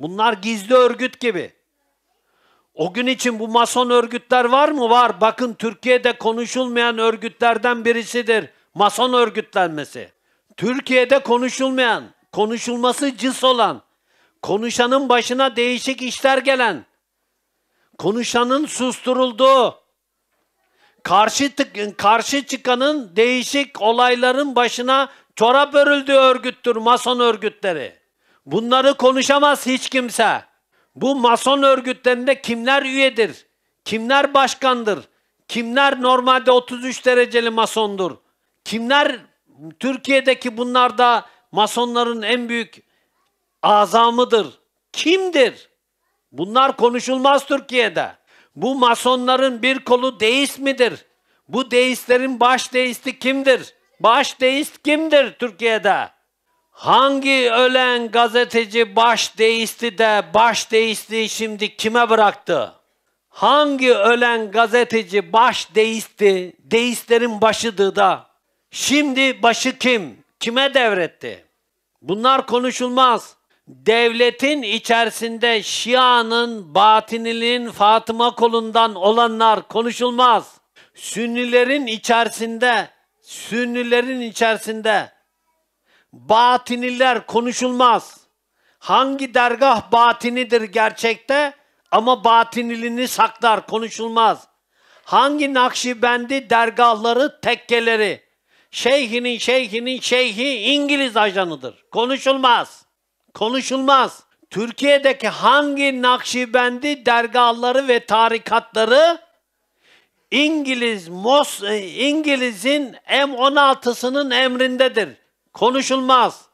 Bunlar gizli örgüt gibi. O gün için bu mason örgütler var mı? Var. Bakın Türkiye'de konuşulmayan örgütlerden birisidir. Mason örgütlenmesi. Türkiye'de konuşulmayan, konuşulması cıs olan, konuşanın başına değişik işler gelen, konuşanın susturulduğu, karşı, karşı çıkanın değişik olayların başına çorap örüldüğü örgüttür mason örgütleri. Bunları konuşamaz hiç kimse. Bu mason örgütlerinde kimler üyedir? Kimler başkandır? Kimler normalde 33 dereceli masondur? Kimler Türkiye'deki bunlar da masonların en büyük azamıdır? Kimdir? Bunlar konuşulmaz Türkiye'de. Bu masonların bir kolu deist midir? Bu deistlerin baş deisti kimdir? Baş deist kimdir Türkiye'de? Hangi ölen gazeteci baş değişti de baş değişti şimdi kime bıraktı? Hangi ölen gazeteci baş değişti deistlerin başıdı da şimdi başı kim? Kime devretti? Bunlar konuşulmaz. Devletin içerisinde Şia'nın, Batiniliğin, Fatıma kolundan olanlar konuşulmaz. Sünnilerin içerisinde, Sünnilerin içerisinde batiniler konuşulmaz. Hangi dergah batinidir gerçekte ama batinilini saklar, konuşulmaz. Hangi nakşibendi dergahları, tekkeleri, şeyhinin şeyhinin şeyhi İngiliz ajanıdır. Konuşulmaz. Konuşulmaz. Türkiye'deki hangi nakşibendi dergahları ve tarikatları İngiliz Mos e, İngiliz'in M16'sının emrindedir konuşulmaz.